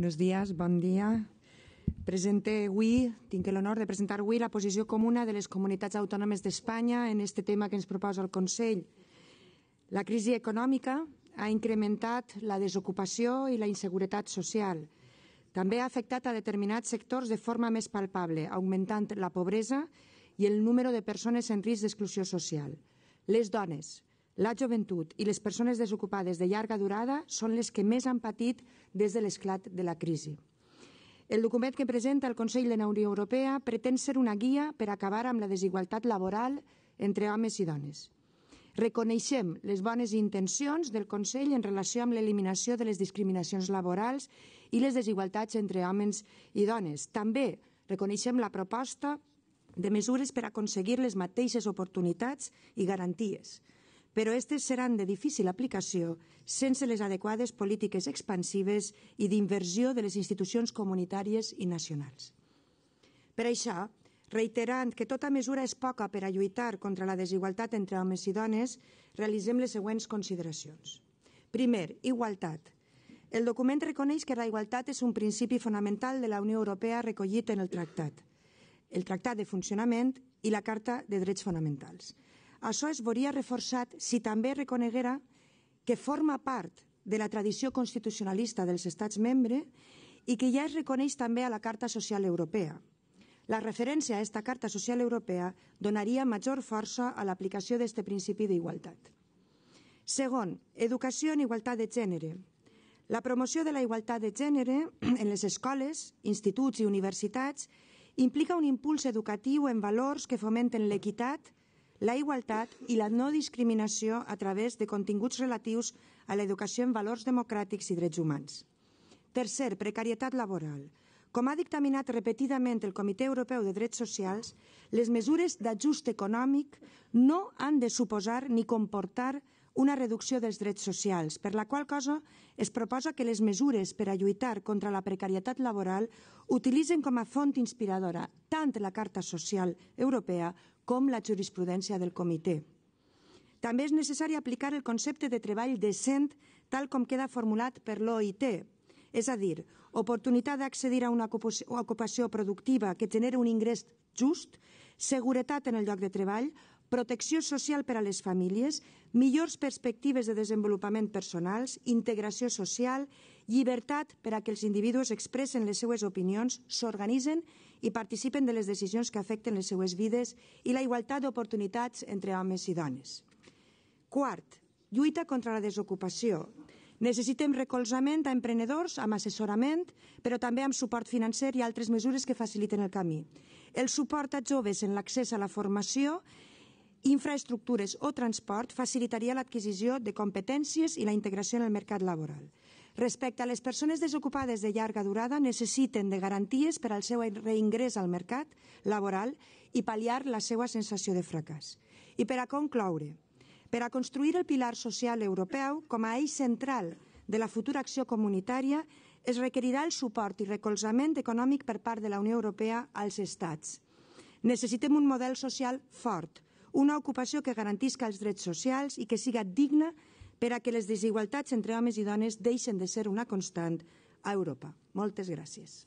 Buenos días, bon dia. Presente avui, tinc l'honor de presentar avui la posició comuna de les comunitats autònomes d'Espanya en este tema que ens proposa el Consell. La crisi econòmica ha incrementat la desocupació i la inseguretat social. També ha afectat a determinats sectors de forma més palpable, augmentant la pobresa i el número de persones en risc d'exclusió social. Les dones, la joventut i les persones desocupades de llarga durada són les que més han patit des de l'esclat de la crisi. El document que presenta el Consell de la Unió Europea pretén ser una guia per acabar amb la desigualtat laboral entre homes i dones. Reconeixem les bones intencions del Consell en relació amb l'eliminació de les discriminacions laborals i les desigualtats entre homes i dones. També reconeixem la proposta de mesures per aconseguir les mateixes oportunitats i garanties però aquestes seran de difícil aplicació sense les adequades polítiques expansives i d'inversió de les institucions comunitàries i nacionals. Per això, reiterant que tota mesura és poca per a lluitar contra la desigualtat entre homes i dones, realitzem les següents consideracions. Primer, igualtat. El document reconeix que la igualtat és un principi fonamental de la Unió Europea recollit en el tractat, el Tractat de Funcionament i la Carta de Drets Fonamentals. Això es veuria reforçat si també reconeguera que forma part de la tradició constitucionalista dels Estats membre i que ja es reconeix també a la Carta Social Europea. La referència a aquesta Carta Social Europea donaria major força a l'aplicació d'aquest principi d'igualtat. Segon, educació en igualtat de gènere. La promoció de la igualtat de gènere en les escoles, instituts i universitats implica un impuls educatiu en valors que fomenten l'equitat, la igualtat i la no discriminació a través de continguts relatius a l'educació en valors democràtics i drets humans. Tercer, precarietat laboral. Com ha dictaminat repetidament el Comitè Europeu de Drets Socials, les mesures d'ajust econòmic no han de suposar ni comportar una reducció dels drets socials, per la qual cosa es proposa que les mesures per a lluitar contra la precarietat laboral utilitzen com a font inspiradora tant la Carta Social Europea com la jurisprudència del comitè. També és necessari aplicar el concepte de treball decent tal com queda formulat per l'OIT, és a dir, oportunitat d'accedir a una ocupació productiva que genera un ingrés just, seguretat en el lloc de treball, protecció social per a les famílies, millors perspectives de desenvolupament personals, integració social llibertat per a que els individus expressen les seues opinions, s'organitzen i participen de les decisions que afecten les seues vides i la igualtat d'oportunitats entre homes i dones. Quart, lluita contra la desocupació. Necessitem recolzament a emprenedors, amb assessorament, però també amb suport financer i altres mesures que faciliten el camí. El suport a joves en l'accés a la formació infraestructures o transport facilitaria l'adquisició de competències i la integració en el mercat laboral. Respecte a les persones desocupades de llarga durada, necessiten de garanties per al seu reingrés al mercat laboral i pal·liar la seva sensació de fracàs. I per a concloure, per a construir el pilar social europeu com a eix central de la futura acció comunitària, es requerirà el suport i recolzament econòmic per part de la Unió Europea als estats. Necessitem un model social fort, una ocupació que garantisca els drets socials i que siga digna per a que les desigualtats entre homes i dones deixen de ser una constant a Europa. Moltes gràcies.